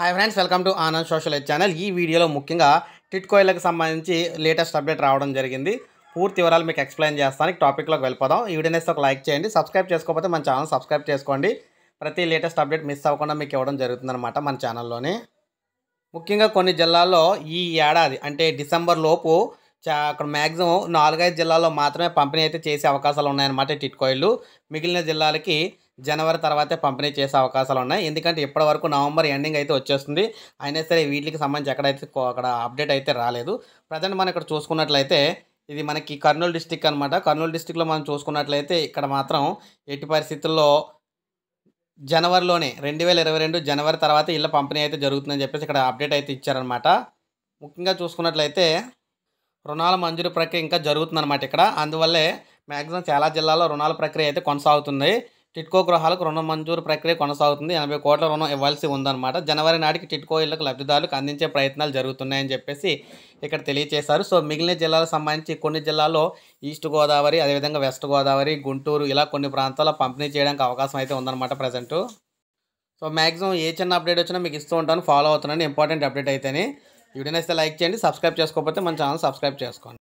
hi friends welcome to Anand social channel ఈ వీడియోలో ముఖ్యంగా టిట్కోయిలకు సంబంధించి లేటెస్ట్ అప్డేట్ రావడం జరిగింది పూర్తి వివరాలు మీకు ఎక్స్ప్లెయిన్ చేస్తాను టాపిక్లోకి వెళ్ళిపోదాం ఈ వీడియోనేస్తే ఒక లైక్ చేయండి సబ్స్క్రైబ్ చేసుకోకపోతే మన ఛానల్ సబ్స్క్రైబ్ చేసుకోండి ప్రతి లేటెస్ట్ అప్డేట్ మిస్ అవ్వకుండా మీకు ఇవ్వడం జరుగుతుందన్నమాట మన ఛానల్లోనే ముఖ్యంగా కొన్ని జిల్లాల్లో ఈ ఏడాది అంటే డిసెంబర్ లోపు చా అక్కడ మ్యాక్సిమం నాలుగైదు జిల్లాల్లో మాత్రమే పంపిణీ అయితే చేసే అవకాశాలు ఉన్నాయన్నమాట టిట్కోయిలు మిగిలిన జిల్లాలకి జనవరి తర్వాతే పంపిణీ చేసే అవకాశాలు ఉన్నాయి ఎందుకంటే ఇప్పటి వరకు నవంబర్ ఎండింగ్ అయితే వచ్చేస్తుంది అయినా సరే వీటికి సంబంధించి ఎక్కడైతే అక్కడ అప్డేట్ అయితే రాలేదు ప్రజెంట్ మనం ఇక్కడ చూసుకున్నట్లయితే ఇది మనకి కర్నూలు డిస్టిక్ అనమాట కర్నూలు డిస్టిక్లో మనం చూసుకున్నట్లయితే ఇక్కడ మాత్రం ఎట్టి పరిస్థితుల్లో జనవరిలోనే రెండు వేల ఇరవై రెండు జనవరి తర్వాత ఇళ్ళ పంపిణీ అయితే జరుగుతుందని చెప్పేసి ఇక్కడ అప్డేట్ అయితే ఇచ్చారనమాట ముఖ్యంగా చూసుకున్నట్లయితే రుణాల మంజూరు ప్రక్రియ ఇంకా జరుగుతుందన్నమాట ఇక్కడ అందువల్లే మ్యాక్సిమం చాలా జిల్లాల్లో రుణాల ప్రక్రియ అయితే కొనసాగుతుంది టిట్కో గృహాలకు రుణ మంజూరు ప్రక్రియ కొనసాగుతుంది ఎనభై కోట్ల రుణం ఇవ్వాల్సి ఉందన్నమాట జనవరి నాటికి టిట్కో ఇళ్లకు లబ్ధిదారులకు అందించే ప్రయత్నాలు జరుగుతున్నాయని చెప్పేసి ఇక్కడ తెలియజేశారు సో మిగిలిన జిల్లాలకు సంబంధించి కొన్ని జిల్లాల్లో ఈస్ట్ గోదావరి అదేవిధంగా వెస్ట్ గోదావరి గుంటూరు ఇలా కొన్ని ప్రాంతాల్లో పంపిణీ చేయడానికి అవకాశం అయితే ఉందన్నమాట ప్రజెంటు సో మ్యాక్సిమం ఏ చిన్న అప్డేట్ వచ్చినా మీకు ఇస్తూ ఉంటాను ఫాలో అవుతున్నాను ఇంపార్టెంట్ అప్డేట్ అయితేనే వీడియో నచ్చితే లైక్ చేయండి సబ్స్క్రైబ్ చేసుకోకపోతే మన ఛానల్ సబ్స్క్రైబ్ చేసుకోండి